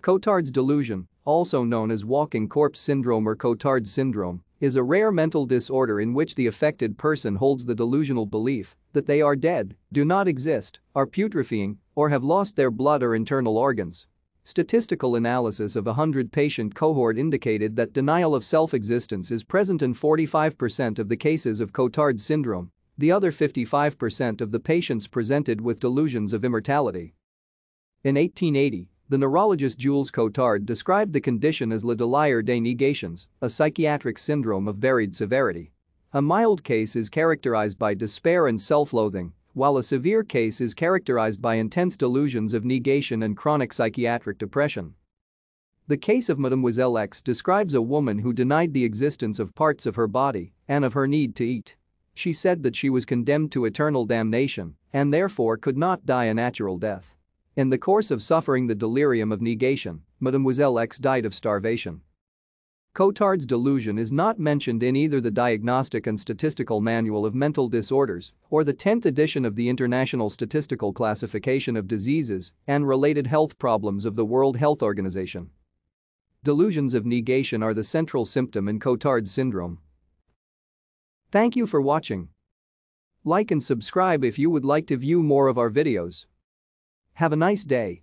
Cotard's delusion, also known as walking corpse syndrome or Cotard syndrome, is a rare mental disorder in which the affected person holds the delusional belief that they are dead, do not exist, are putrefying, or have lost their blood or internal organs. Statistical analysis of a 100-patient cohort indicated that denial of self-existence is present in 45% of the cases of Cotard syndrome, the other 55% of the patients presented with delusions of immortality. In 1880, the neurologist Jules Cotard described the condition as le délire des negations, a psychiatric syndrome of varied severity. A mild case is characterized by despair and self-loathing, while a severe case is characterized by intense delusions of negation and chronic psychiatric depression. The case of Mademoiselle X describes a woman who denied the existence of parts of her body and of her need to eat. She said that she was condemned to eternal damnation and therefore could not die a natural death. In the course of suffering the delirium of negation, Mademoiselle X died of starvation. Cotard's delusion is not mentioned in either the Diagnostic and Statistical Manual of Mental Disorders or the 10th edition of the International Statistical Classification of Diseases and Related Health Problems of the World Health Organization. Delusions of negation are the central symptom in Cotard syndrome. Thank you for watching. Like and subscribe if you would like to view more of our videos. Have a nice day.